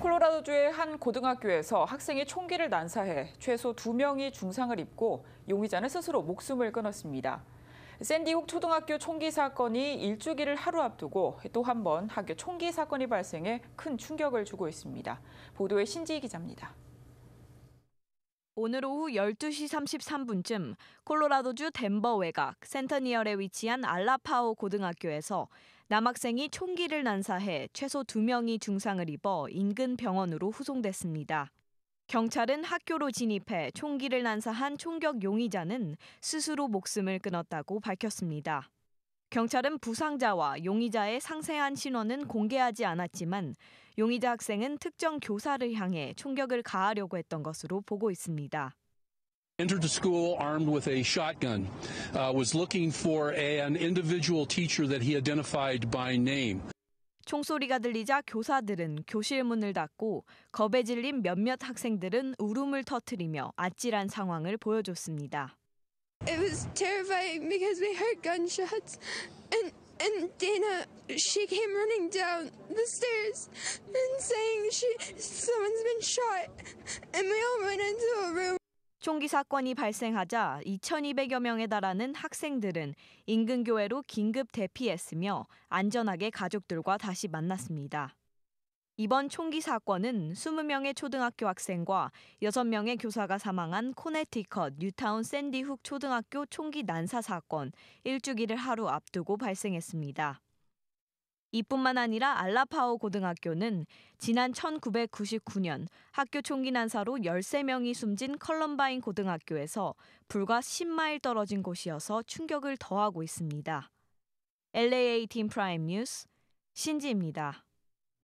콜로라도주의 한 고등학교에서 학생이 총기를 난사해 최소 2명이 중상을 입고 용의자는 스스로 목숨을 끊었습니다. 샌디훅 초등학교 총기 사건이 일주기를 하루 앞두고 또 한 번 학교 총기 사건이 발생해 큰 충격을 주고 있습니다. 보도에 신지희 기자입니다. 오늘 오후 12시 33분쯤 콜로라도주 덴버 외곽 센터니얼에 위치한 알라파오 고등학교에서 남학생이 총기를 난사해 최소 2명이 중상을 입어 인근 병원으로 후송됐습니다. 경찰은 학교로 진입해 총기를 난사한 총격 용의자는 스스로 목숨을 끊었다고 밝혔습니다. 경찰은 부상자와 용의자의 상세한 신원은 공개하지 않았지만 용의자 학생은 특정 교사를 향해 총격을 가하려고 했던 것으로 보고 있습니다. entered the school armed with a shotgun, uh, was looking for an individual teacher that he identified by name. 총소리가 들리자 교사들은 교실 문을 닫고 겁에 질린 몇몇 학생들은 울음을 터뜨리며 아찔한 상황을 보여줬습니다. It was terrifying because we heard gunshots and and Dana she came running down the stairs and saying she someone's been shot and we all went into a room 총기 사건이 발생하자 2,200여 명에 달하는 학생들은 인근 교회로 긴급 대피했으며 안전하게 가족들과 다시 만났습니다. 이번 총기 사건은 20명의 초등학교 학생과 6명의 교사가 사망한 코네티컷 뉴타운 샌디훅 초등학교 총기 난사 사건 일주기를 하루 앞두고 발생했습니다. 이뿐만 아니라 알라파오 고등학교는 지난 1999년 학교 총기 난사로 13명이 숨진 컬럼바인 고등학교에서 불과 10마일 떨어진 곳이어서 충격을 더하고 있습니다. LAA 팀 프라임 뉴스 신지입니다.